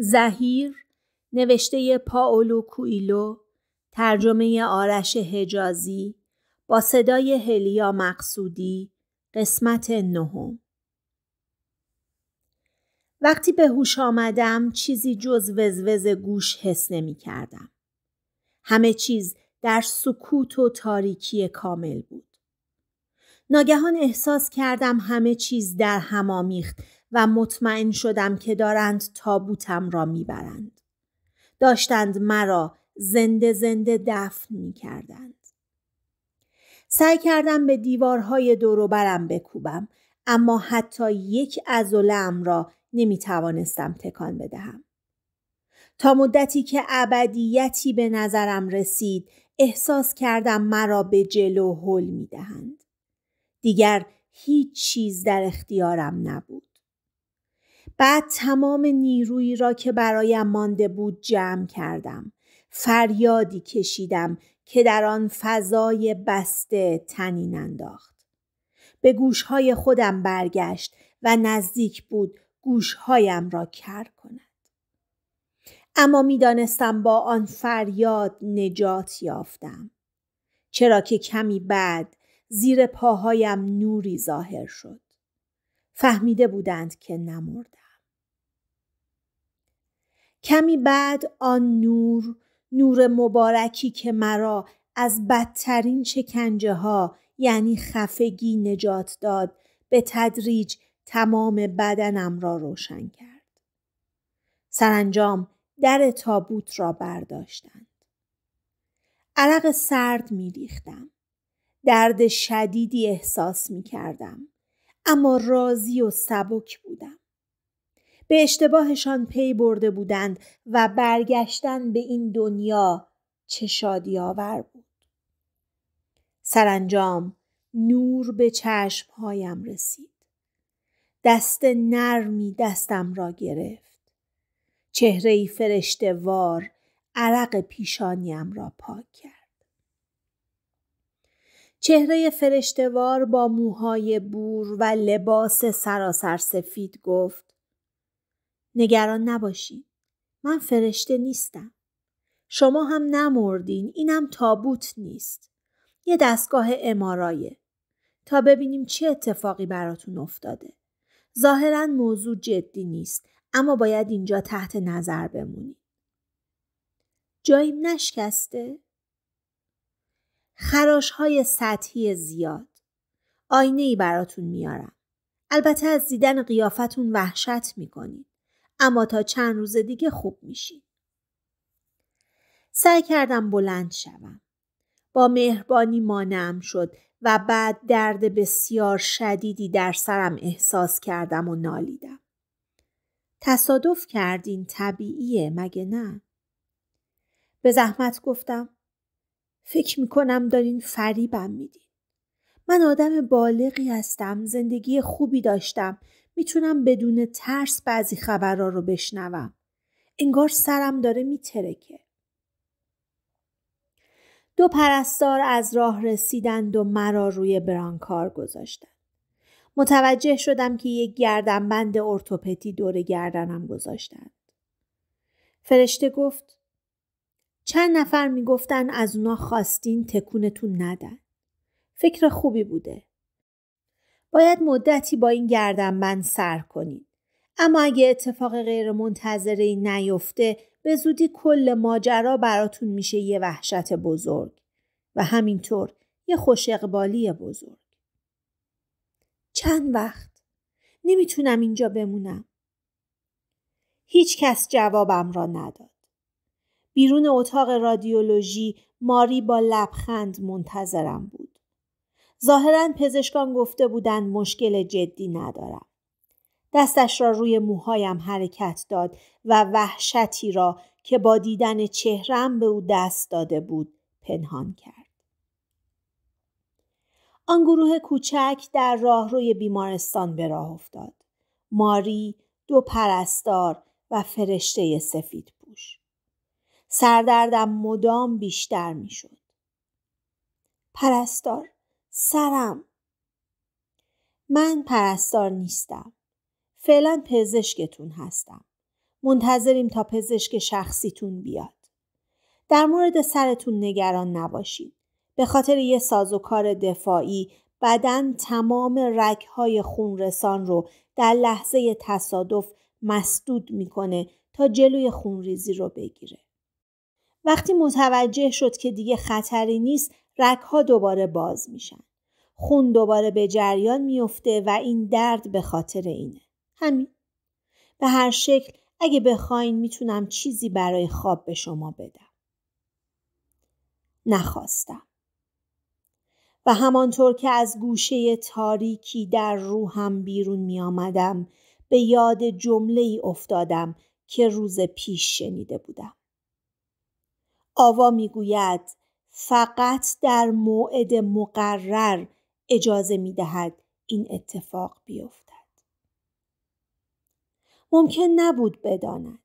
زهیر نوشته پاولو کویلو ترجمه آرش حجازی با صدای هلیا مقصودی قسمت نهم وقتی به هوش آمدم چیزی جز وزوز گوش حس نمی کردم. همه چیز در سکوت و تاریکی کامل بود. ناگهان احساس کردم همه چیز در هم آمیخت و مطمئن شدم که دارند تابوتم را میبرند. داشتند مرا زنده زنده دفن می کردند. سعی کردم به دیوارهای دوروبرم بکوبم اما حتی یک عضلم را نمی توانستم تکان بدهم. تا مدتی که ابدیتی به نظرم رسید احساس کردم مرا به جلو هل می دهند. دیگر هیچ چیز در اختیارم نبود. بعد تمام نیرویی را که برایم مانده بود جمع کردم. فریادی کشیدم که در آن فضای بسته تنین انداخت. به گوشهای خودم برگشت و نزدیک بود گوشهایم را کر کند. اما میدانستم با آن فریاد نجات یافتم. چرا که کمی بعد زیر پاهایم نوری ظاهر شد. فهمیده بودند که نمردم. کمی بعد آن نور نور مبارکی که مرا از بدترین شکنجه ها یعنی خفگی نجات داد به تدریج تمام بدنم را روشن کرد. سرانجام در تابوت را برداشتند. عرق سرد می ریختم. درد شدیدی احساس می کردم. اما راضی و سبک بودم. به اشتباهشان پی برده بودند و برگشتن به این دنیا چه شادی آور بود. سرانجام نور به چشمهایم رسید. دست نرمی دستم را گرفت. چهره وار عرق پیشانیم را پاک کرد. چهره فرشتوار با موهای بور و لباس سراسر سفید گفت نگران نباشید من فرشته نیستم شما هم نمردین اینم تابوت نیست یه دستگاه امارایه تا ببینیم چه اتفاقی براتون افتاده ظاهرا موضوع جدی نیست اما باید اینجا تحت نظر بمونیم. جاییم نشکسته خراش های سطحی زیاد. آینه ای براتون میارم. البته از دیدن قیافتون وحشت میکنید. اما تا چند روز دیگه خوب میشید. سعی کردم بلند شوم. با مهربانی مانم شد و بعد درد بسیار شدیدی در سرم احساس کردم و نالیدم. تصادف کردین طبیعیه مگه نه؟ به زحمت گفتم فکر میکنم دارین فریبم میدین. من آدم بالغی هستم. زندگی خوبی داشتم. میتونم بدون ترس بعضی خبرها رو بشنوم. انگار سرم داره میترکه. دو پرستار از راه رسیدند و مرا روی برانکار گذاشتند. متوجه شدم که یک گردنبند ارتوپتی دور گردنم گذاشتند. فرشته گفت چند نفر میگفتن از اونا خواستین تکونتون ندن. فکر خوبی بوده. باید مدتی با این من سر کنید. اما اگه اتفاق غیر منتظره نیفته به زودی کل ماجرا براتون میشه یه وحشت بزرگ و همینطور یه خوش اقبالی بزرگ. چند وقت؟ نمیتونم اینجا بمونم. هیچ کس جوابم را نداد. بیرون اتاق رادیولوژی ماری با لبخند منتظرم بود. ظاهرا پزشکان گفته بودند مشکل جدی ندارم. دستش را روی موهایم حرکت داد و وحشتی را که با دیدن چهرم به او دست داده بود پنهان کرد. آن گروه کوچک در راه روی بیمارستان به راه افتاد. ماری، دو پرستار و فرشته سفید سردردم مدام بیشتر میشد پرستار سرم من پرستار نیستم فعلا پزشکتون هستم منتظریم تا پزشک شخصیتون بیاد در مورد سرتون نگران نباشید به خاطر یه سازوکار دفاعی بدن تمام رگهای خونرسان رو در لحظه تصادف مسدود میکنه تا جلوی خونریزی رو بگیره وقتی متوجه شد که دیگه خطری نیست رکها دوباره باز میشن. خون دوباره به جریان میفته و این درد به خاطر اینه. همین. به هر شکل اگه بخواین میتونم چیزی برای خواب به شما بدم. نخواستم. و همانطور که از گوشه تاریکی در روحم بیرون می به یاد جمله ای افتادم که روز پیش شنیده بودم. آوا میگوید فقط در موعد مقرر اجازه میدهد این اتفاق بیفتد ممکن نبود بداند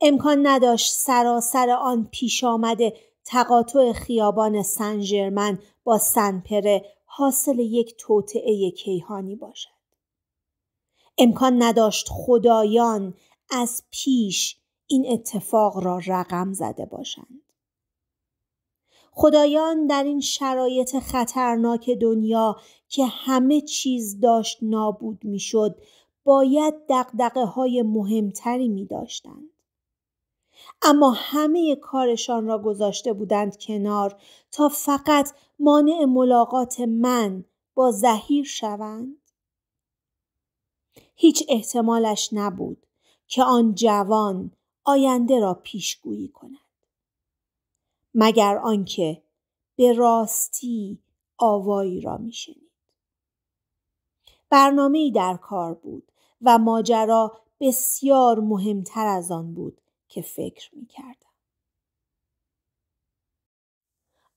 امکان نداشت سراسر آن پیش آمده تقاطع خیابان سن با سنپره حاصل یک توطعه کیهانی باشد امکان نداشت خدایان از پیش این اتفاق را رقم زده باشند. خدایان در این شرایط خطرناک دنیا که همه چیز داشت نابود میشد باید دقدقه های مهمتری می داشتند. اما همه کارشان را گذاشته بودند کنار تا فقط مانع ملاقات من با زهیر شوند. هیچ احتمالش نبود که آن جوان آینده را پیشگویی کند مگر آنکه به راستی آوایی را میشنید برنامه در کار بود و ماجرا بسیار مهمتر از آن بود که فکر کردم.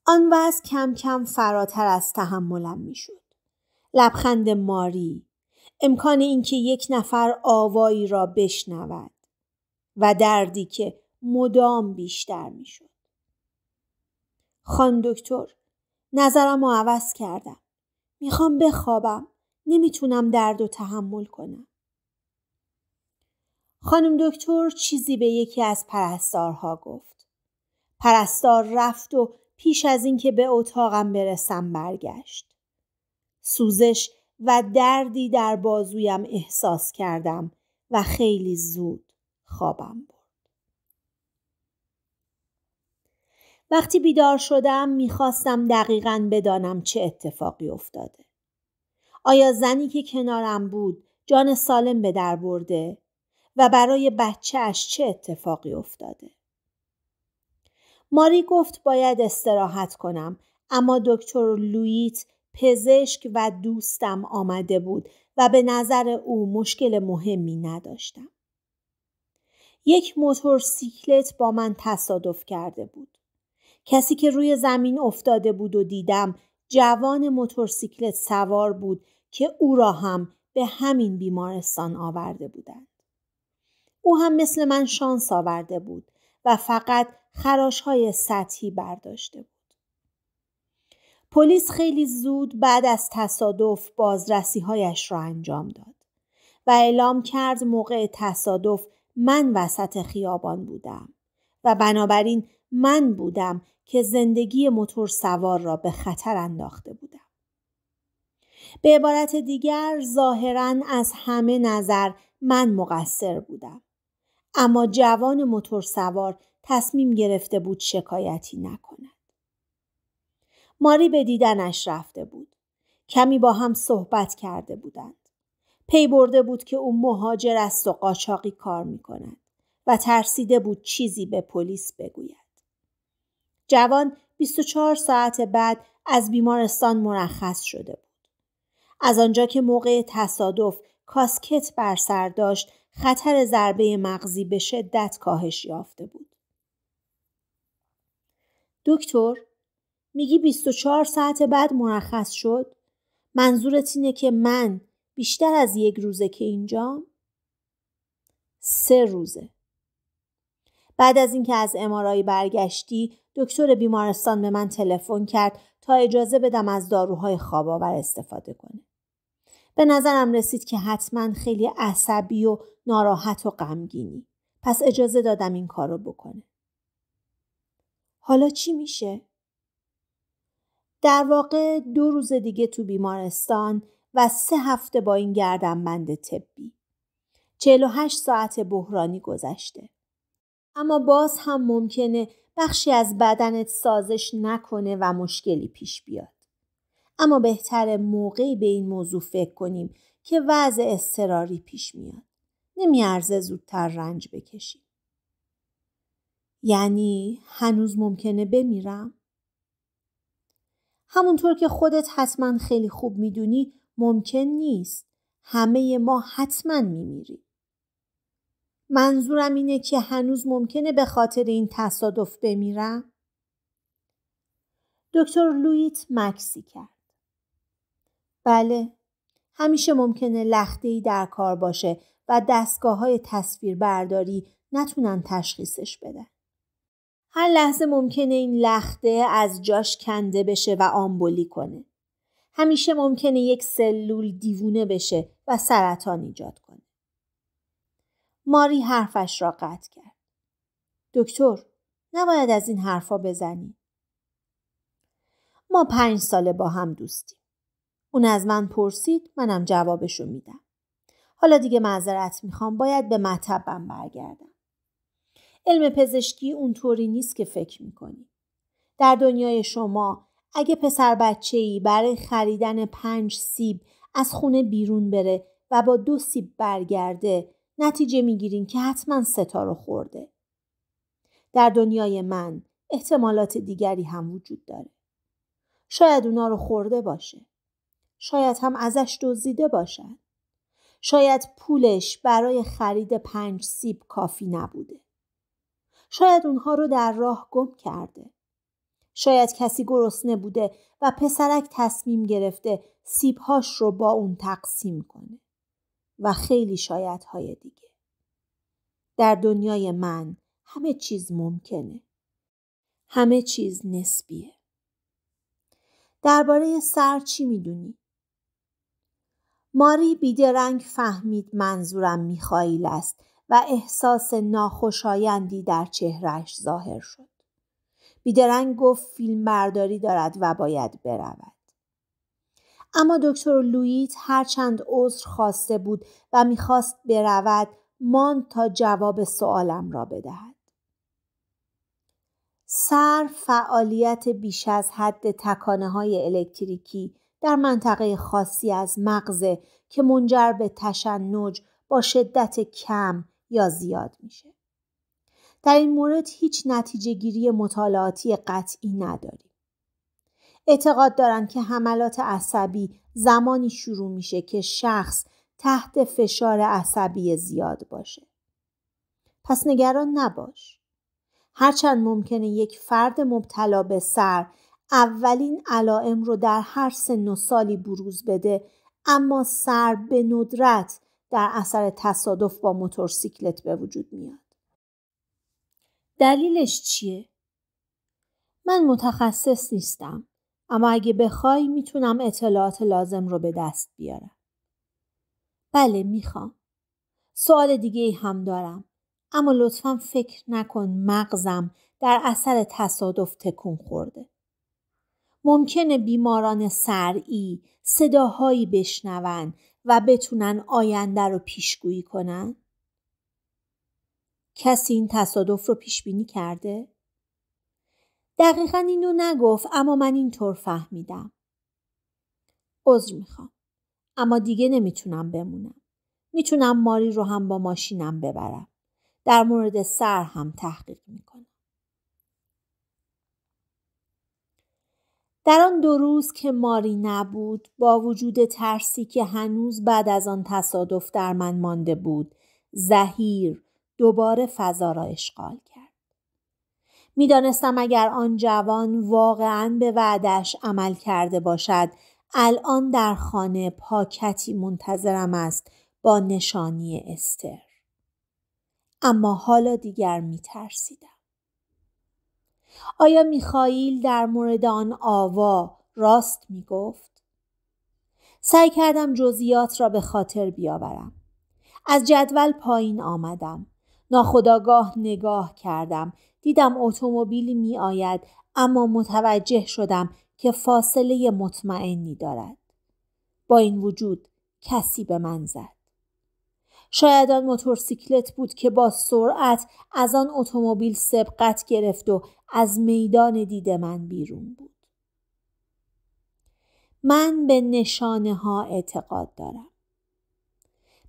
آن وز کم کم فراتر از تحملم میشد لبخند ماری امکان اینکه یک نفر آوایی را بشنود و دردی که مدام بیشتر میشد. خانم دکتر نظرم رو عوض کردم. میخوام بخوابم. نمیتونم درد و تحمل کنم. خانم دکتر چیزی به یکی از پرستارها گفت. پرستار رفت و پیش از اینکه به اتاقم برسم برگشت. سوزش و دردی در بازویم احساس کردم و خیلی زود. خوابم برد. وقتی بیدار شدم میخواستم دقیقا بدانم چه اتفاقی افتاده. آیا زنی که کنارم بود جان سالم به در برده و برای بچهش چه اتفاقی افتاده؟ ماری گفت باید استراحت کنم اما دکتر لویت پزشک و دوستم آمده بود و به نظر او مشکل مهمی نداشتم. یک موتورسیکلت با من تصادف کرده بود. کسی که روی زمین افتاده بود و دیدم جوان موتورسیکلت سوار بود که او را هم به همین بیمارستان آورده بودند. او هم مثل من شانس آورده بود و فقط خراش های سطحی برداشته بود. پلیس خیلی زود بعد از تصادف بازرسی هایش را انجام داد و اعلام کرد موقع تصادف من وسط خیابان بودم و بنابراین من بودم که زندگی موتور سوار را به خطر انداخته بودم. به عبارت دیگر ظاهرا از همه نظر من مقصر بودم. اما جوان موتور سوار تصمیم گرفته بود شکایتی نکند. ماری به دیدنش رفته بود. کمی با هم صحبت کرده بودند. پی برده بود که او مهاجر است و قاچاقی کار می کند و ترسیده بود چیزی به پلیس بگوید. جوان 24 ساعت بعد از بیمارستان مرخص شده بود. از آنجا که موقع تصادف کاسکت بر سر داشت خطر ضربه مغزی به شدت کاهش یافته بود. دکتر میگی 24 ساعت بعد مرخص شد؟ منظورت اینه که من بیشتر از یک روزه که اینجا سه روزه بعد از اینکه از امارای برگشتی دکتر بیمارستان به من تلفن کرد تا اجازه بدم از داروهای خواب آور استفاده کنه به نظرم رسید که حتما خیلی عصبی و ناراحت و غمگینی پس اجازه دادم این کارو بکنه حالا چی میشه در واقع دو روز دیگه تو بیمارستان و سه هفته با این گردنبند طبی. 48 ساعت بحرانی گذشته. اما باز هم ممکنه بخشی از بدنت سازش نکنه و مشکلی پیش بیاد. اما بهتر موقعی به این موضوع فکر کنیم که وضع استراری پیش میاد. نمیارزه زودتر رنج بکشیم. یعنی هنوز ممکنه بمیرم؟ همونطور که خودت حتما خیلی خوب میدونی ممکن نیست همه ما حتما میمیریم منظورم اینه که هنوز ممکنه به خاطر این تصادف بمیرم دکتر لویت مکسی کرد بله همیشه ممکنه لخته ای در کار باشه و دستگاه های تصویر برداری نتونن تشخیصش بدن. هر لحظه ممکنه این لخته از جاش کنده بشه و آمبولی کنه. همیشه ممکنه یک سلول دیوونه بشه و سرطان ایجاد کنه. ماری حرفش را قطع کرد. دکتر، نباید از این حرفا بزنی. ما پنج ساله با هم دوستیم. اون از من پرسید منم جوابشو میدم. حالا دیگه معذرت میخوام باید به مطبم برگردم. علم پزشکی اونطوری نیست که فکر میکنی. در دنیای شما اگه پسر بچه ای برای خریدن پنج سیب از خونه بیرون بره و با دو سیب برگرده نتیجه میگیرین که حتما ستا رو خورده. در دنیای من احتمالات دیگری هم وجود داره. شاید اونا رو خورده باشه. شاید هم ازش دزدیده باشن. شاید پولش برای خرید پنج سیب کافی نبوده. شاید اونها رو در راه گم کرده. شاید کسی گرسنه بوده و پسرک تصمیم گرفته سیبهاش رو با اون تقسیم کنه و خیلی های دیگه. در دنیای من همه چیز ممکنه. همه چیز نسبیه. درباره سر چی میدونی؟ ماری بیدرنگ فهمید منظورم میخایل است و احساس ناخوشایندی در چهرش ظاهر شد. بیدرنگ گفت فیلم برداری دارد و باید برود. اما دکتر لویت هرچند عذر خواسته بود و میخواست برود مان تا جواب سوالم را بدهد. سر فعالیت بیش از حد تکانه های الکتریکی در منطقه خاصی از مغزه که منجر به تشنج با شدت کم یا زیاد میشه. در این مورد هیچ نتیجه گیری مطالعاتی قطعی نداریم. اعتقاد دارند که حملات عصبی زمانی شروع میشه که شخص تحت فشار عصبی زیاد باشه. پس نگران نباش. هرچند ممکنه یک فرد مبتلا به سر اولین علائم رو در هر سن و سالی بروز بده اما سر به ندرت در اثر تصادف با موتورسیکلت به وجود میاد. دلیلش چیه؟ من متخصص نیستم اما اگه بخوای میتونم اطلاعات لازم رو به دست بیارم. بله میخوام. سوال دیگه ای هم دارم. اما لطفا فکر نکن مغزم در اثر تصادف تکون خورده. ممکنه بیماران سرعی صداهایی بشنون و بتونن آینده رو پیشگویی کنن؟ کسی این تصادف رو پیش بینی کرده؟ دقیقا اینو نگفت اما من اینطور فهمیدم. عذر میخوام. اما دیگه نمیتونم بمونم. میتونم ماری رو هم با ماشینم ببرم. در مورد سر هم تحقیق میکنم. در آن دو روز که ماری نبود با وجود ترسی که هنوز بعد از آن تصادف در من مانده بود زهیر دوباره فضا را اشغال کرد. میدانستم اگر آن جوان واقعا به وعدش عمل کرده باشد الان در خانه پاکتی منتظرم است با نشانی استر. اما حالا دیگر می ترسیدم. آیا میخائیل در مورد آن آوا راست می گفت؟ سعی کردم جزئیات را به خاطر بیاورم. از جدول پایین آمدم. ناخداگاه نگاه کردم دیدم اتومبیلی می آید اما متوجه شدم که فاصله مطمئنی دارد با این وجود کسی به من زد شاید آن موتورسیکلت بود که با سرعت از آن اتومبیل سبقت گرفت و از میدان دید من بیرون بود من به نشانه ها اعتقاد دارم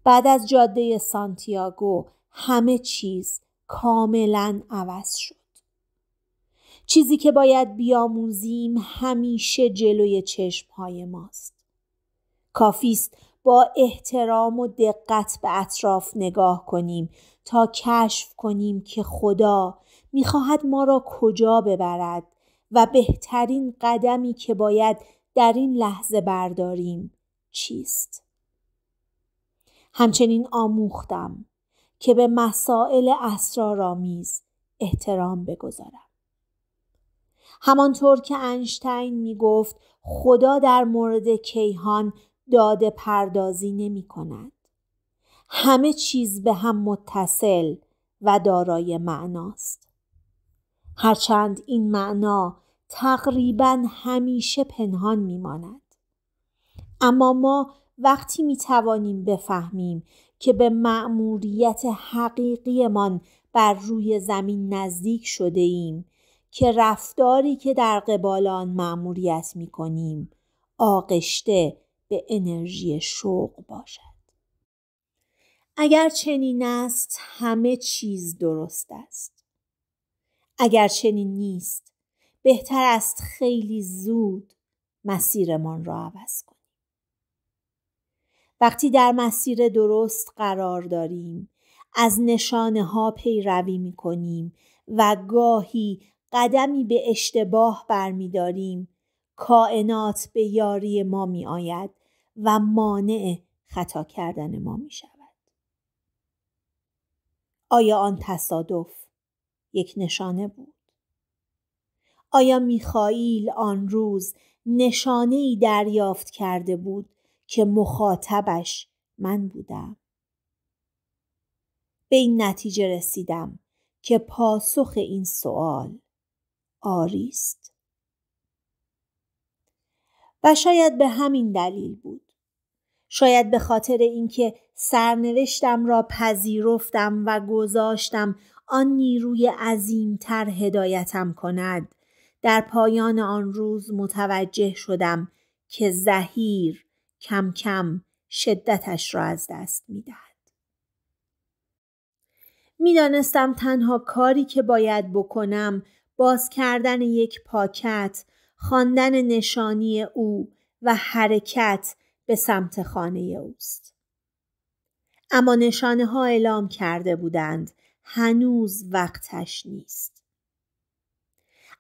بعد از جاده سانتیاگو همه چیز کاملا عوض شد. چیزی که باید بیاموزیم همیشه جلوی چشمهای ماست. کافیست با احترام و دقت به اطراف نگاه کنیم تا کشف کنیم که خدا میخواهد ما را کجا ببرد و بهترین قدمی که باید در این لحظه برداریم چیست همچنین آموختم که به مسائل اسرارآمیز احترام بگذارم همانطور که انشتین می گفت خدا در مورد کیهان داده پردازی نمی کند. همه چیز به هم متصل و دارای معناست. هرچند این معنا تقریبا همیشه پنهان می ماند. اما ما وقتی می توانیم بفهمیم که به مأموریت حقیقیمان بر روی زمین نزدیک شده ایم که رفتاری که در قبال آن مأموریت می کنیم آغشته به انرژی شوق باشد. اگر چنین است همه چیز درست است. اگر چنین نیست بهتر است خیلی زود مسیرمان را عوض کنیم. وقتی در مسیر درست قرار داریم از نشانه ها پیروی می کنیم و گاهی قدمی به اشتباه برمیداریم کائنات به یاری ما می آید و مانع خطا کردن ما می شود. آیا آن تصادف یک نشانه بود؟ آیا میخائیل آن روز نشانه ای دریافت کرده بود که مخاطبش من بودم. به این نتیجه رسیدم که پاسخ این سوال آریست و شاید به همین دلیل بود شاید به خاطر اینکه سرنوشتم را پذیرفتم و گذاشتم آن نیروی عظیمتر هدایتم کند در پایان آن روز متوجه شدم که زهیر کم کم شدتش را از دست می دهد. دانستم تنها کاری که باید بکنم باز کردن یک پاکت، خواندن نشانی او و حرکت به سمت خانه اوست. اما نشانه ها اعلام کرده بودند هنوز وقتش نیست.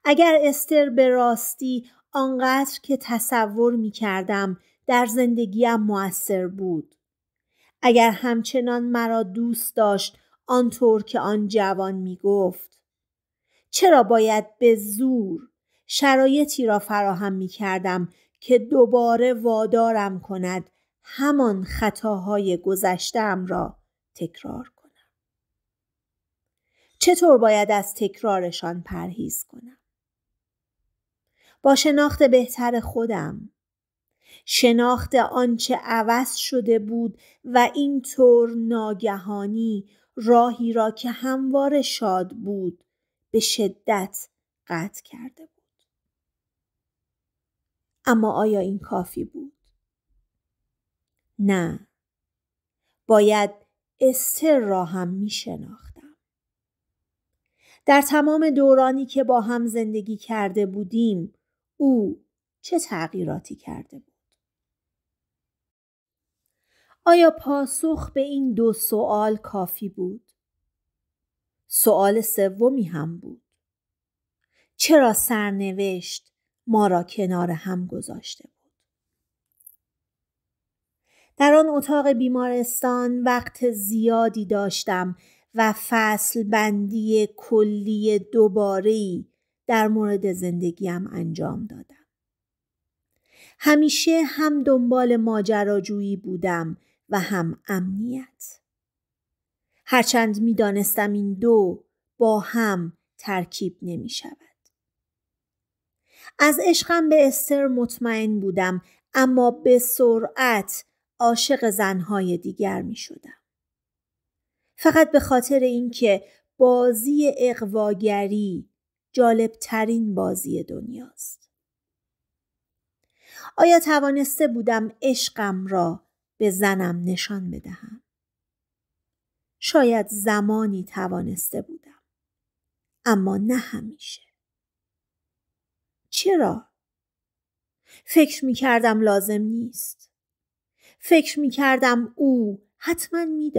اگر استر به راستی آنقدر که تصور می کردم در زندگیم موثر بود اگر همچنان مرا دوست داشت آنطور که آن جوان می گفت چرا باید به زور شرایطی را فراهم می کردم که دوباره وادارم کند همان خطاهای گذشتم را تکرار کنم چطور باید از تکرارشان پرهیز کنم با شناخت بهتر خودم شناخت آنچه عوض شده بود و این طور ناگهانی راهی را که هموار شاد بود به شدت قطع کرده بود. اما آیا این کافی بود؟ نه. باید استر را هم می شناختم. در تمام دورانی که با هم زندگی کرده بودیم او چه تغییراتی کرده بود؟ آیا پاسخ به این دو سوال کافی بود؟ سوال سومی هم بود. چرا سرنوشت ما را کنار هم گذاشته بود؟ در آن اتاق بیمارستان وقت زیادی داشتم و فصل بندی کلی دوباره در مورد زندگیم انجام دادم. همیشه هم دنبال ماجراجویی بودم و هم امنیت هرچند می دانستم این دو با هم ترکیب نمی شود. از عشقم به استر مطمئن بودم اما به سرعت عاشق زنهای دیگر می شدم. فقط به خاطر اینکه بازی اقواگری ترین بازی دنیاست. آیا توانسته بودم عشقم را به زنم نشان بدهم. شاید زمانی توانسته بودم. اما نه همیشه. چرا؟ فکر می کردم لازم نیست. فکر می کردم او حتما می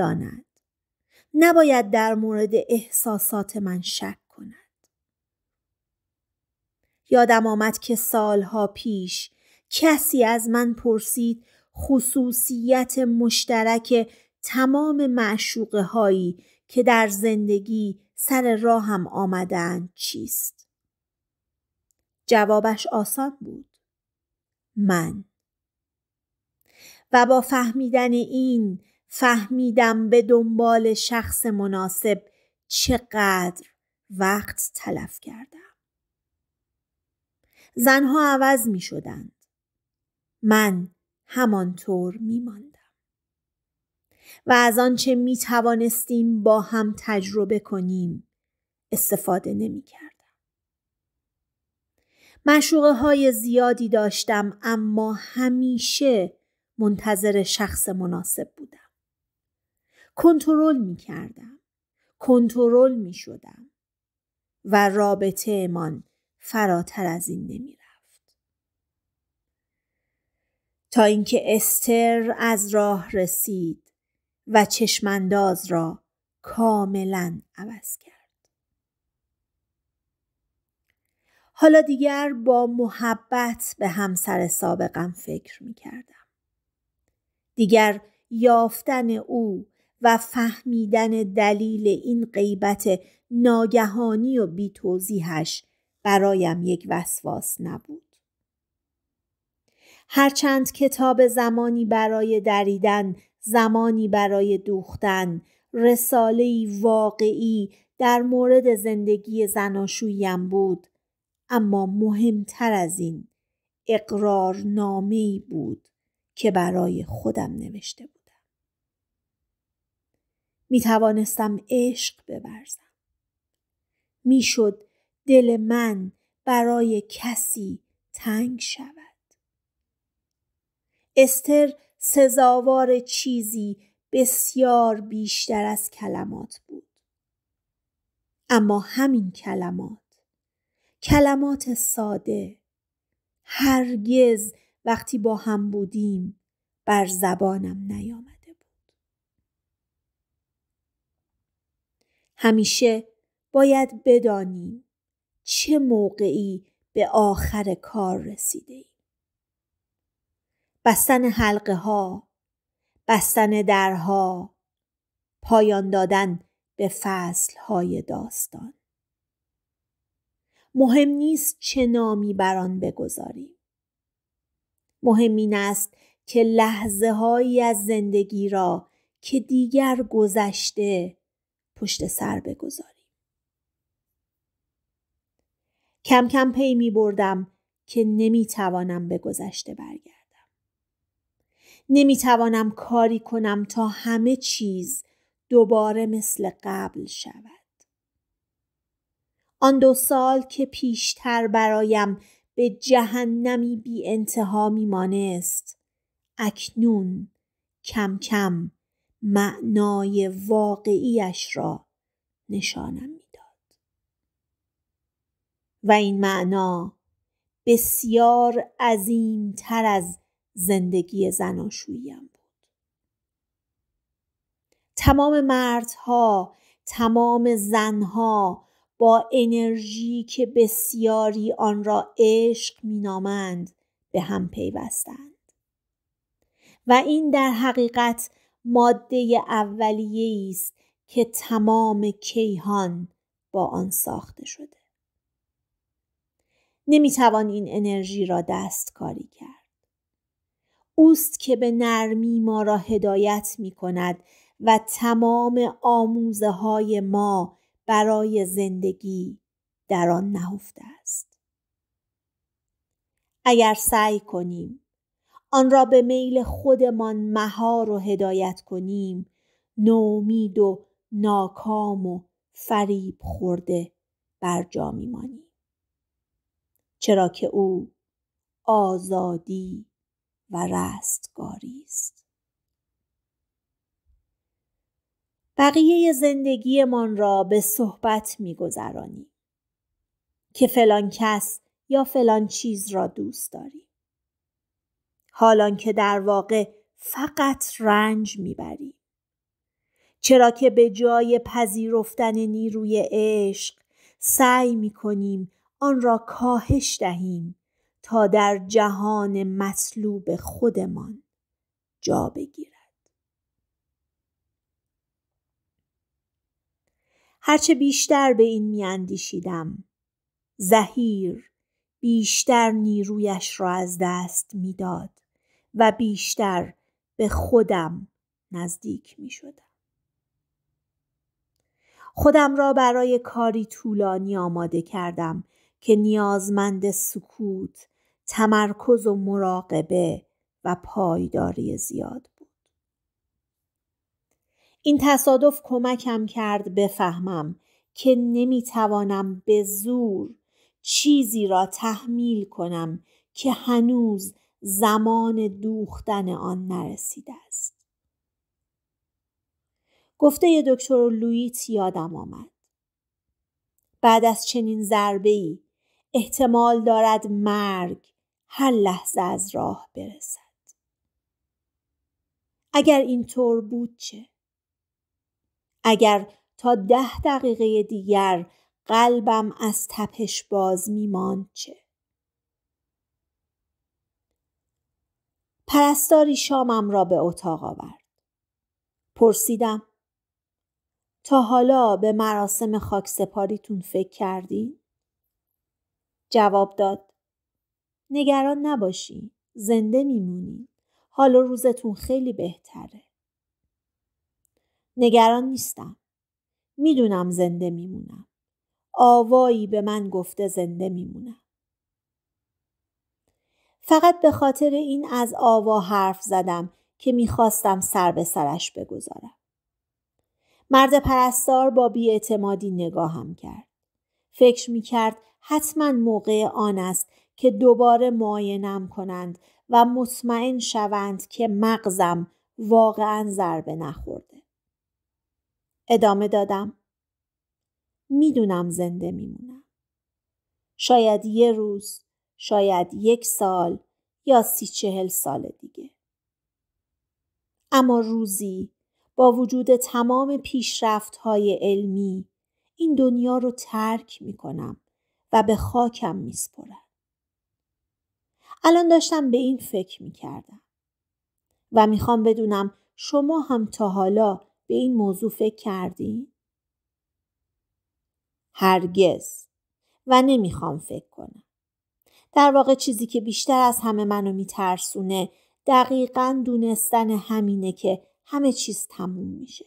نباید در مورد احساسات من شک کند. یادم آمد که سالها پیش کسی از من پرسید خصوصیت مشترک تمام معشوقه هایی که در زندگی سر راه هم آمدند چیست؟ جوابش آسان بود. من. و با فهمیدن این فهمیدم به دنبال شخص مناسب چقدر وقت تلف کردم. زنها عوض می شدند. من همانطور میماندم و از آنچه می توانستیم با هم تجربه کنیم استفاده نمی کردم. های زیادی داشتم اما همیشه منتظر شخص مناسب بودم. کنترل می کردم. کنترل می و رابطه من فراتر از این نمی تا اینکه استر از راه رسید و چشمانداز را کاملا عوض کرد حالا دیگر با محبت به همسر سابقم فکر می کردم. دیگر یافتن او و فهمیدن دلیل این غیبت ناگهانی و بی برایم یک وسواس نبود. هرچند کتاب زمانی برای دریدن، زمانی برای دوختن، رساله‌ای واقعی در مورد زندگی زناشویم بود، اما مهمتر از این اقرارنامه‌ای بود که برای خودم نوشته بودم. می توانستم عشق ببرزم. میشد دل من برای کسی تنگ شود. استر سزاوار چیزی بسیار بیشتر از کلمات بود اما همین کلمات کلمات ساده هرگز وقتی با هم بودیم بر زبانم نیامده بود همیشه باید بدانیم چه موقعی به آخر کار رسیده ایم. بستن حلقه ها بستن درها پایان دادن به فصل های داستان مهم نیست چه نامی بر آن بگذاریم مهم این است که لحظه هایی از زندگی را که دیگر گذشته پشت سر بگذاریم کم کم پی می بردم که نمی توانم به گذشته برگردم نمیتوانم کاری کنم تا همه چیز دوباره مثل قبل شود. آن دو سال که پیشتر برایم به جهنمی بی انتها میمانست اکنون کم کم معنای واقعیش را نشانم میداد و این معنا بسیار عظیم تر از زندگی زناشوییم بود تمام مردها تمام زنها با انرژی که بسیاری آن را عشق مینامند به هم پیوستند و این در حقیقت ماده اولیه است که تمام کیهان با آن ساخته شده نمیتوان این انرژی را دستکاری کرد اوست که به نرمی ما را هدایت می کند و تمام آموزه های ما برای زندگی در آن نهفته است. اگر سعی کنیم آن را به میل خودمان مهار و هدایت کنیم نومید و ناکام و فریب خورده بر جا میمانیم چرا که او آزادی و رستگاری است. بقیه زندگیمان را به صحبت میگذرانیم که فلان کس یا فلان چیز را دوست داریم حالان که در واقع فقط رنج میبریم چرا که به جای پذیرفتن نیروی عشق سعی کنیم آن را کاهش دهیم تا در جهان مطلوب خودمان جا بگیرد هرچه بیشتر به این میاندیشیدم زهیر بیشتر نیرویش را از دست میداد و بیشتر به خودم نزدیک می شدم. خودم را برای کاری طولانی آماده کردم که نیازمند سکوت تمرکز و مراقبه و پایداری زیاد بود. این تصادف کمکم کرد بفهمم که نمیتوانم به زور چیزی را تحمیل کنم که هنوز زمان دوختن آن نرسیده است. گفته دکتر لویت یادم آمد. بعد از چنین ای احتمال دارد مرگ هر لحظه از راه برسد اگر اینطور بود چه اگر تا ده دقیقه دیگر قلبم از تپش باز میماند چه پرستاری شامم را به اتاق آورد پرسیدم تا حالا به مراسم خاکسپاریتون فکر کردی؟ جواب داد نگران نباشی. زنده میمونی. حالا روزتون خیلی بهتره. نگران نیستم. میدونم زنده میمونم. آوایی به من گفته زنده میمونم. فقط به خاطر این از آوا حرف زدم که میخواستم سر به سرش بگذارم. مرد پرستار با بیاعتمادی نگاهم کرد. فکر میکرد حتما موقع آن است که دوباره معاینم کنند و مطمئن شوند که مغزم واقعا ضربه نخورده. ادامه دادم. میدونم زنده میمونم. شاید یه روز، شاید یک سال یا سی چهل سال دیگه. اما روزی با وجود تمام پیشرفت های علمی این دنیا رو ترک میکنم و به خاکم می الان داشتم به این فکر می کردم. و میخوام بدونم شما هم تا حالا به این موضوع فکر کردین؟ هرگز و نمیخوام فکر کنم. در واقع چیزی که بیشتر از همه منو میترسونه دقیقا دونستن همینه که همه چیز تموم میشه.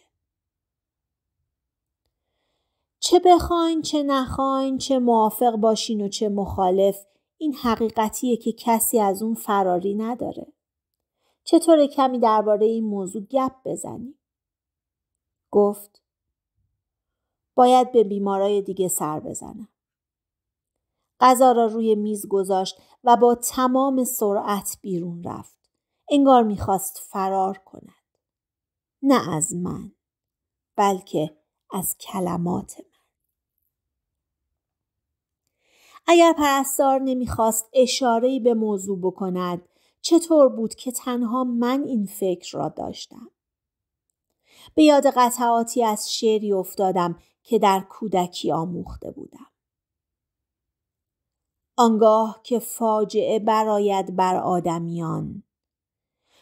چه بخواین چه نخواین چه موافق باشین و چه مخالف این حقیقتیه که کسی از اون فراری نداره. چطور کمی درباره این موضوع گپ بزنی؟ گفت باید به بیمارای دیگه سر بزنم. غذا را روی میز گذاشت و با تمام سرعت بیرون رفت. انگار میخواست فرار کند. نه از من بلکه از کلمات اگر پرستار نمیخواست اشارهای به موضوع بکند چطور بود که تنها من این فکر را داشتم به یاد قطعاتی از شعری افتادم که در کودکی آموخته بودم آنگاه که فاجعه براید بر آدمیان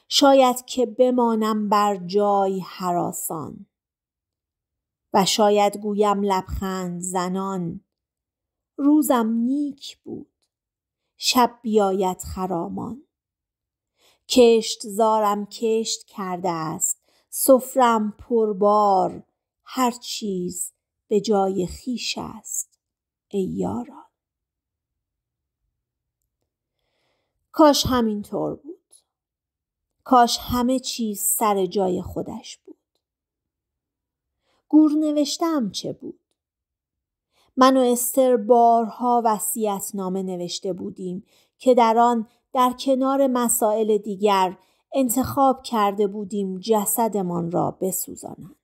شاید که بمانم بر جای حراسان و شاید گویم لبخند زنان روزم نیک بود شب بیاید خرامان کشت زارم کشت کرده است سفرم پربار هر چیز به جای خیش است ای یاران کاش همینطور بود کاش همه چیز سر جای خودش بود گور نوشتم چه بود من و استر بارها وسیعت نامه نوشته بودیم که در آن در کنار مسائل دیگر انتخاب کرده بودیم جسدمان را بسوزانند.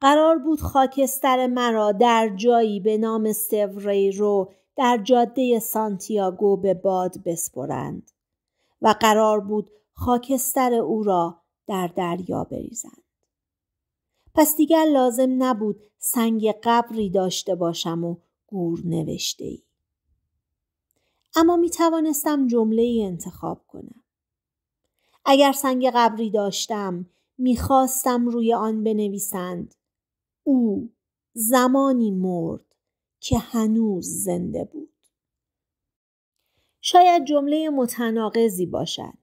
قرار بود خاکستر مرا در جایی به نام رو در جاده سانتیاگو به باد بسپرند و قرار بود خاکستر او را در دریا بریزند. پس دیگر لازم نبود سنگ قبری داشته باشم و گور نوشته ای. اما می توانستم جمله ای انتخاب کنم. اگر سنگ قبری داشتم میخواستم روی آن بنویسند او زمانی مرد که هنوز زنده بود. شاید جمله متناقضی باشد.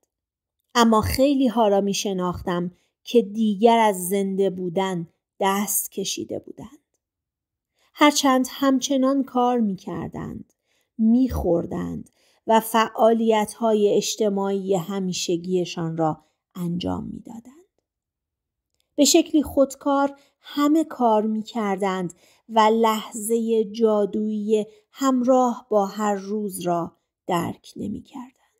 اما خیلی ها را می شناختم که دیگر از زنده بودن دست کشیده بودند. هرچند همچنان کار می کردند، می خوردند و فعالیت های اجتماعی همیشگیشان را انجام می دادند. به شکلی خودکار همه کار می کردند و لحظه جادویی همراه با هر روز را درک نمی کردند.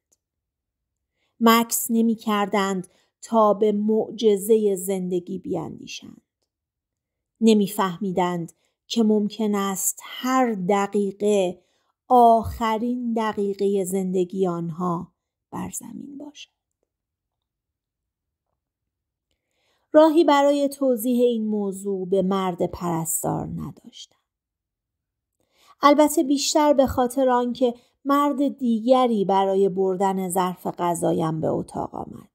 مکس نمی کردند تا به معجزه زندگی بیاندیشند. نمیفهمیدند که ممکن است هر دقیقه آخرین دقیقه زندگی آنها بر زمین باشد. راهی برای توضیح این موضوع به مرد پرستار نداشتم. البته بیشتر به خاطر آنکه مرد دیگری برای بردن ظرف غذایم به اتاق آمد.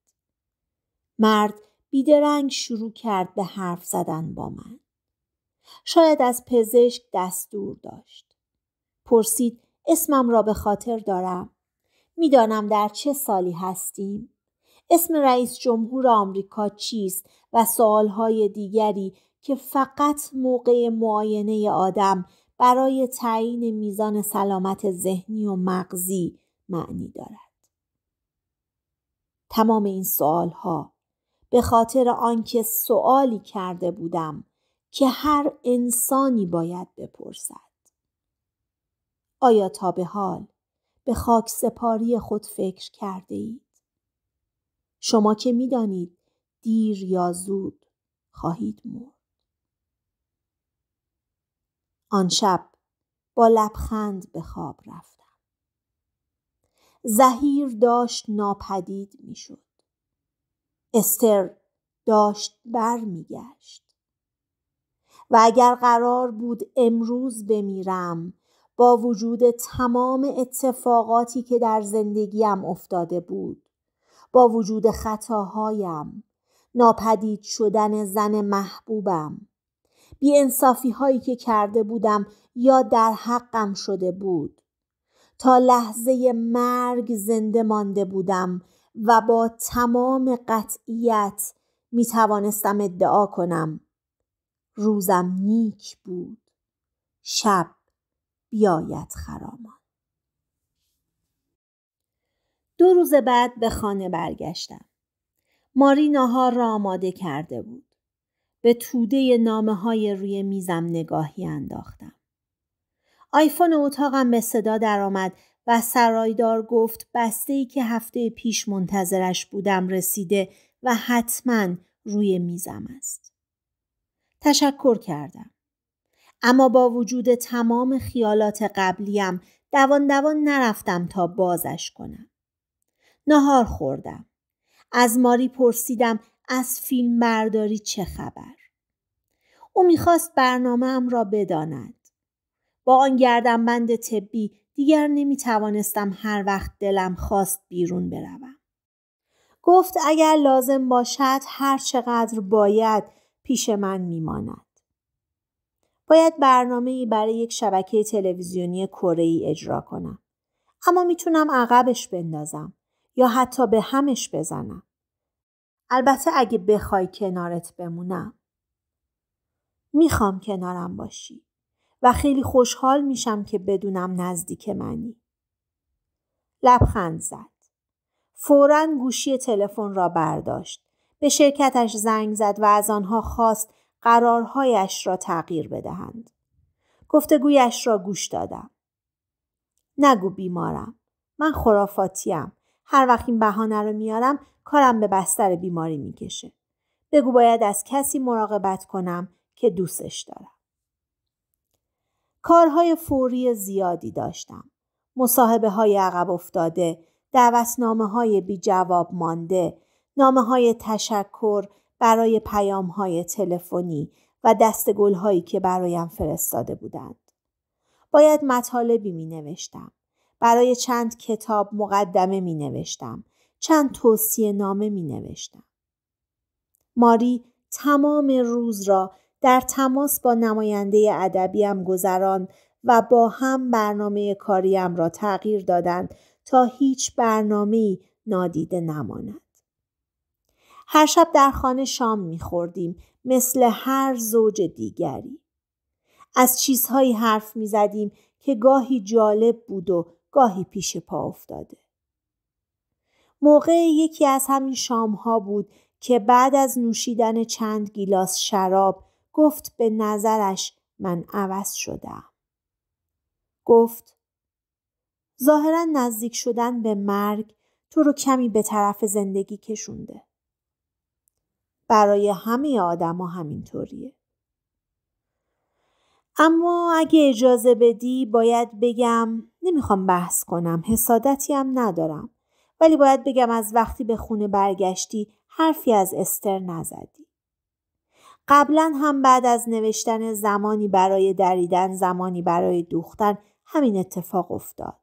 مرد بیدرنگ شروع کرد به حرف زدن با من. شاید از پزشک دستور داشت. پرسید اسمم را به خاطر دارم. میدانم در چه سالی هستیم. اسم رئیس جمهور آمریکا چیست و سوالهای دیگری که فقط موقع معاینه آدم برای تعیین میزان سلامت ذهنی و مغزی معنی دارد. تمام این سوالها به خاطر آنکه سوالی کرده بودم که هر انسانی باید بپرسد آیا تا به حال به خاک سپاری خود فکر کرده اید؟ شما که دانید دیر یا زود خواهید مرد. آن شب با لبخند به خواب رفتم. زهیر داشت ناپدید شود استر داشت برمیگشت و اگر قرار بود امروز بمیرم با وجود تمام اتفاقاتی که در زندگیم افتاده بود با وجود خطاهایم ناپدید شدن زن محبوبم بی انصافی هایی که کرده بودم یا در حقم شده بود تا لحظه مرگ زنده مانده بودم و با تمام قطعیت می توانستم ادعا کنم روزم نیک بود شب بیاید خرامان دو روز بعد به خانه برگشتم ماری نهار را آماده کرده بود به توده نامه های روی میزم نگاهی انداختم آیفون اتاقم به صدا درآمد و سرایدار گفت بسته ای که هفته پیش منتظرش بودم رسیده و حتما روی میزم است. تشکر کردم. اما با وجود تمام خیالات قبلیم دوان دوان نرفتم تا بازش کنم. نهار خوردم. از ماری پرسیدم از فیلم برداری چه خبر؟ او میخواست برنامه را بداند. با آن بند طبی دیگر نمی توانستم هر وقت دلم خواست بیرون بروم. گفت اگر لازم باشد هر چقدر باید پیش من میماند. باید برنامه ای برای یک شبکه تلویزیونی کره ای اجرا کنم. اما میتونم عقبش بندازم یا حتی به همش بزنم. البته اگه بخوای کنارت بمونم. میخوام کنارم باشی. و خیلی خوشحال میشم که بدونم نزدیک منی. لبخند زد. فورا گوشی تلفن را برداشت. به شرکتش زنگ زد و از آنها خواست قرارهایش را تغییر بدهند. گفتگویش را گوش دادم. نگو بیمارم. من خرافاتیم. هر وقت این بهانه رو میارم کارم به بستر بیماری میکشه. بگو باید از کسی مراقبت کنم که دوستش دارم. کارهای فوری زیادی داشتم. مصاحبه های عقب افتاده، دعوتنامه های بی جواب مانده، نامه های تشکر برای پیام های تلفنی و دست هایی که برایم فرستاده بودند. باید مطالبی می نوشتم. برای چند کتاب مقدمه می نوشتم. چند توصیه نامه می نوشتم. ماری تمام روز را در تماس با نماینده ادبیم گذران و با هم برنامه کاریم را تغییر دادند تا هیچ برنامه‌ای نادیده نماند. هر شب در خانه شام میخوردیم مثل هر زوج دیگری. از چیزهایی حرف میزدیم که گاهی جالب بود و گاهی پیش پا افتاده. موقع یکی از همین شامها بود که بعد از نوشیدن چند گیلاس شراب گفت به نظرش من عوض شدم. گفت ظاهرا نزدیک شدن به مرگ تو رو کمی به طرف زندگی کشونده. برای همه آدما همینطوریه. اما اگه اجازه بدی باید بگم نمیخوام بحث کنم حسادتی هم ندارم ولی باید بگم از وقتی به خونه برگشتی حرفی از استر نزدی. قبلا هم بعد از نوشتن زمانی برای دریدن زمانی برای دوختن همین اتفاق افتاد.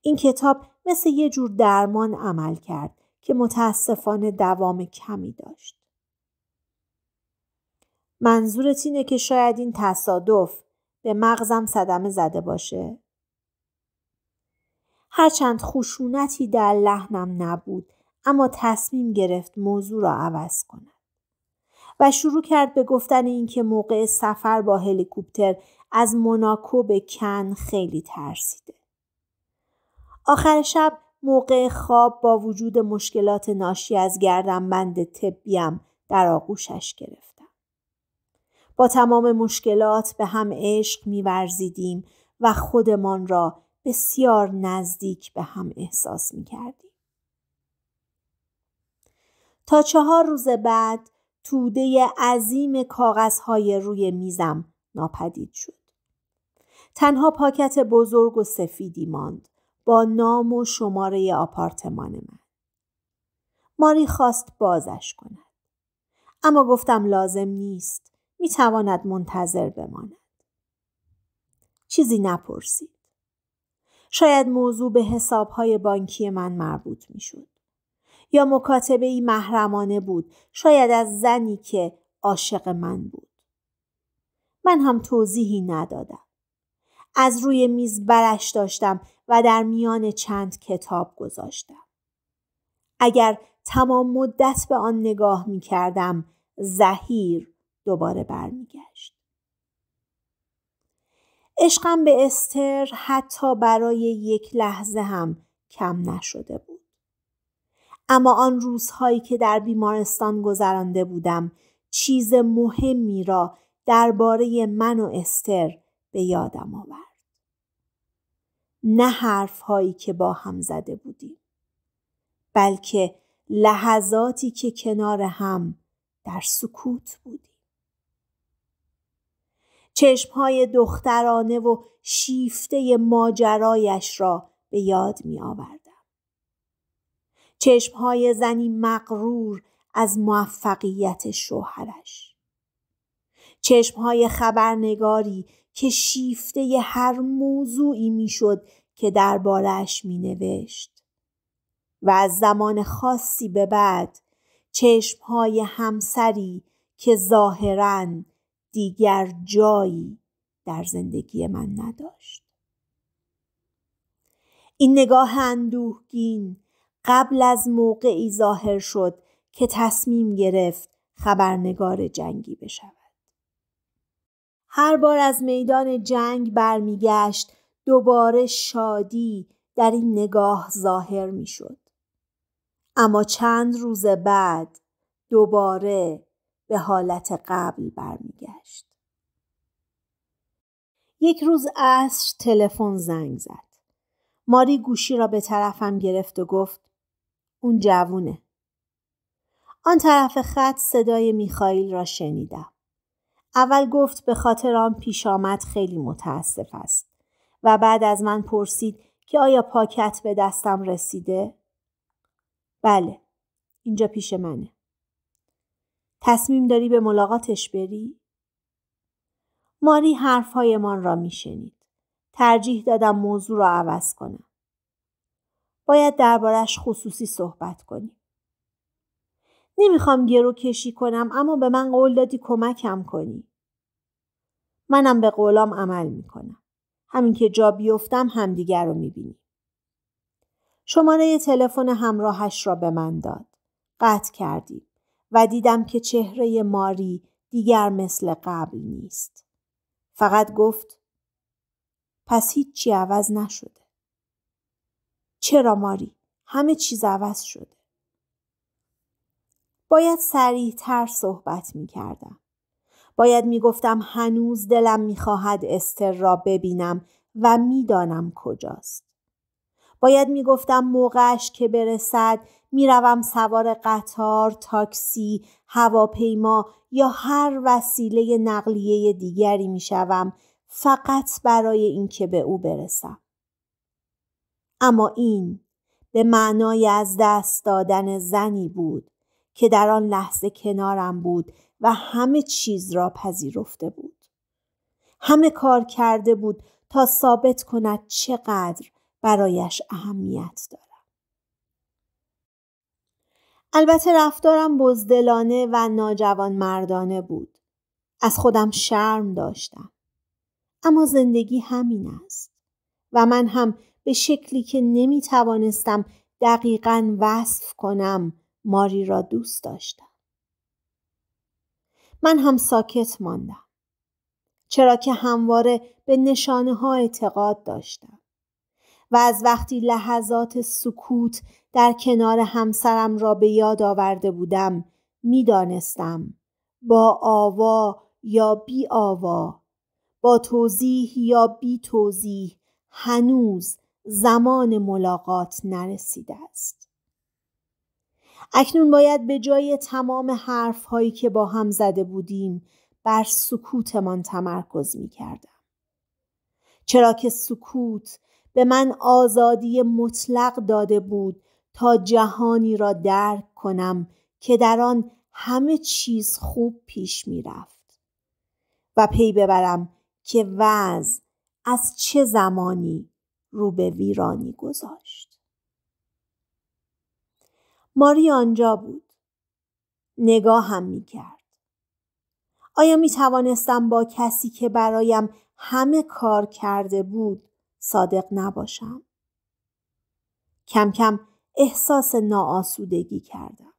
این کتاب مثل یه جور درمان عمل کرد که متاسفانه دوام کمی داشت. منظورت اینه که شاید این تصادف به مغزم صدمه زده باشه؟ هرچند خشونتی در لحنم نبود اما تصمیم گرفت موضوع را عوض کند. و شروع کرد به گفتن اینکه موقع سفر با هلیکوپتر از موناکو به کن خیلی ترسیده. آخر شب موقع خواب با وجود مشکلات ناشی از گردنبند طبیم در آغوشش گرفتم. با تمام مشکلات به هم عشق میورزیدیم و خودمان را بسیار نزدیک به هم احساس میکردیم. تا چهار روز بعد توده عظیم کاغذهای روی میزم ناپدید شد. تنها پاکت بزرگ و سفیدی ماند با نام و شماره آپارتمان من. ماری خواست بازش کند. اما گفتم لازم نیست. می منتظر بماند. چیزی نپرسید. شاید موضوع به حسابهای بانکی من مربوط میشد یا مکاتبه ای محرمانه بود شاید از زنی که عاشق من بود من هم توضیحی ندادم از روی میز برش داشتم و در میان چند کتاب گذاشتم اگر تمام مدت به آن نگاه می کردم زهیر دوباره برمیگشت عشقم به استر حتی برای یک لحظه هم کم نشده بود اما آن روزهایی که در بیمارستان گذرانده بودم چیز مهمی را درباره من و استر به یادم آورد. نه حرفهایی که با هم زده بودیم بلکه لحظاتی که کنار هم در سکوت بودیم چشمهای دخترانه و شیفته ماجرایش را به یاد می آورد. چشمهای زنی مغرور از موفقیت شوهرش چشمهای خبرنگاری که شیفته ی هر موضوعی میشد که دربارهاش مینوشت و از زمان خاصی به بعد چشمهای همسری که ظاهرا دیگر جایی در زندگی من نداشت این نگاه اندوهگین قبل از موقعی ظاهر شد که تصمیم گرفت خبرنگار جنگی بشود. هر بار از میدان جنگ برمیگشت دوباره شادی در این نگاه ظاهر میشد. اما چند روز بعد دوباره به حالت قبل برمیگشت. یک روز عصر تلفن زنگ زد. ماری گوشی را به طرفم گرفت و گفت اون جوونه. آن طرف خط صدای میخائیل را شنیدم. اول گفت به خاطر آن پیش آمد خیلی متاسف است و بعد از من پرسید که آیا پاکت به دستم رسیده؟ بله. اینجا پیش منه. تصمیم داری به ملاقاتش بری؟ ماری حرفهایمان را میشنید. ترجیح دادم موضوع را عوض کنم. باید دربارش خصوصی صحبت کنیم. نمیخوام گرو کشی کنم اما به من قول دادی کمکم کنی. منم به قولام عمل میکنم. همین که جا بیفتم همدیگر رو میبینیم. شماره تلفن همراهش را به من داد. قطع کردیم و دیدم که چهره ماری دیگر مثل قبل نیست. فقط گفت پس هیچی عوض نشده. چرا ماری؟ همه چیز عوض شده. باید تر صحبت می کردم. باید می گفتم هنوز دلم می خواهد استر را ببینم و میدانم کجاست. باید می گفتم موقعش که برسد میروم سوار قطار، تاکسی، هواپیما یا هر وسیله نقلیه دیگری می شوم فقط برای اینکه به او برسم. اما این به معنای از دست دادن زنی بود که در آن لحظه کنارم بود و همه چیز را پذیرفته بود. همه کار کرده بود تا ثابت کند چقدر برایش اهمیت دارم. البته رفتارم بزدلانه و ناجوان مردانه بود. از خودم شرم داشتم. اما زندگی همین است. و من هم به شکلی که نمی توانستم دقیقا وصف کنم ماری را دوست داشتم. من هم ساکت ماندم. چرا که همواره به نشانه ها اعتقاد داشتم. و از وقتی لحظات سکوت در کنار همسرم را به یاد آورده بودم میدانستم با آوا یا بی آوا با توضیح یا بی توضیح هنوز زمان ملاقات نرسیده است اکنون باید به جای تمام حرف هایی که با هم زده بودیم بر سکوتمان تمرکز می کردم. چرا که سکوت به من آزادی مطلق داده بود تا جهانی را درک کنم که در آن همه چیز خوب پیش می رفت و پی ببرم که وضع از چه زمانی رو به ویرانی گذاشت. ماری آنجا بود. نگاه هم می کرد. آیا می توانستم با کسی که برایم همه کار کرده بود صادق نباشم؟ کم کم احساس ناآسودگی کردم.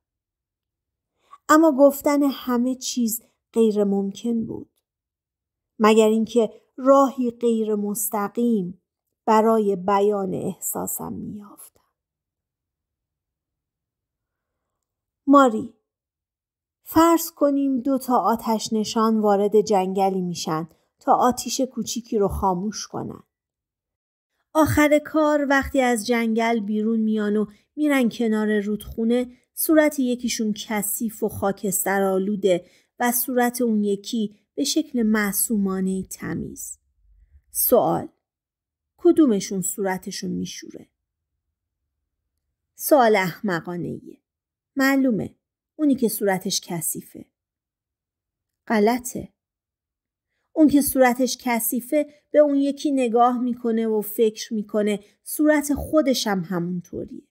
اما گفتن همه چیز غیر ممکن بود. مگر اینکه راهی غیر مستقیم برای بیان احساسم میافتم. ماری فرض کنیم دو تا آتش نشان وارد جنگلی میشن تا آتیش کوچیکی رو خاموش کنن. آخر کار وقتی از جنگل بیرون میان و میرن کنار رودخونه صورت یکیشون کثیف و خاکستر آلوده و صورت اون یکی به شکل معصومانه تمیز. سوال کدومشون صورتشون میشوره سال احمقانه معلومه اونی که صورتش کثیفه غلطه اون که صورتش کثیفه به اون یکی نگاه میکنه و فکر میکنه صورت خودش هم همونطوریه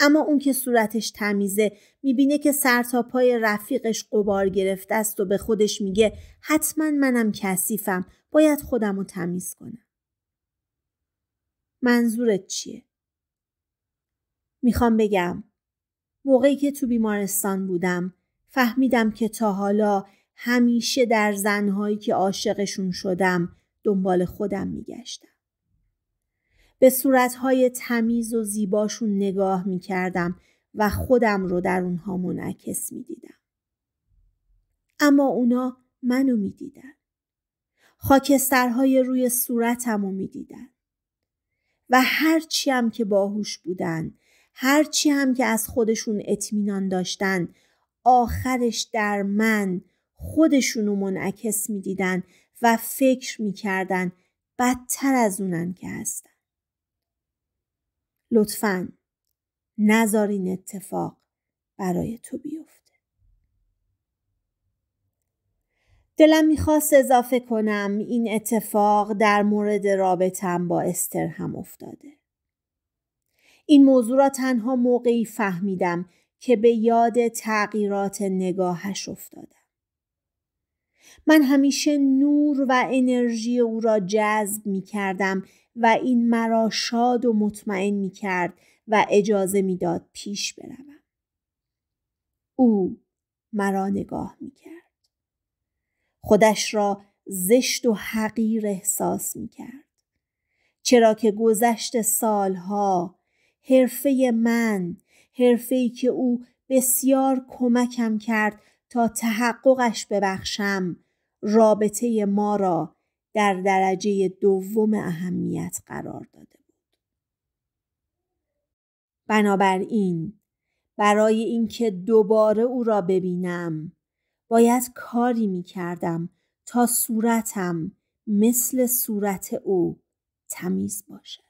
اما اون که صورتش تمیزه میبینه که سر تا پای رفیقش قبار گرفته است و به خودش میگه حتما منم کثیفم باید خودم رو تمیز کنم منظورت چیه؟ میخوام بگم موقعی که تو بیمارستان بودم فهمیدم که تا حالا همیشه در زنهایی که عاشقشون شدم دنبال خودم میگشتم. به صورتهای تمیز و زیباشون نگاه میکردم و خودم رو در اونها منعکس میدیدم. اما اونا منو میدیدن. خاکسترهای روی صورتم رو میدیدن. و هرچی هم که باهوش بودن هرچی هم که از خودشون اطمینان داشتن آخرش در من خودشون رو منعکس میدیدن و فکر میکردن بدتر از اونن که هستن لطفا نذار این اتفاق برای تو بیفته دلم میخواست اضافه کنم این اتفاق در مورد رابطم با استر هم افتاده. این موضوع را تنها موقعی فهمیدم که به یاد تغییرات نگاهش افتادم. من همیشه نور و انرژی او را جذب می کردم و این مرا شاد و مطمئن می کرد و اجازه میداد پیش بروم. او مرا نگاه می کرد. خودش را زشت و حقیر احساس می کرد. چرا که گذشت سالها حرفه من حرفه که او بسیار کمکم کرد تا تحققش ببخشم رابطه ما را در درجه دوم اهمیت قرار داده بود. بنابراین برای اینکه دوباره او را ببینم باید کاری می کردم تا صورتم مثل صورت او تمیز باشد.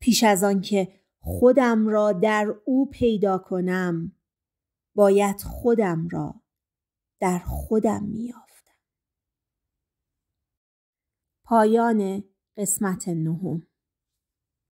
پیش از آنکه خودم را در او پیدا کنم باید خودم را در خودم میافتم پایان قسمت نهم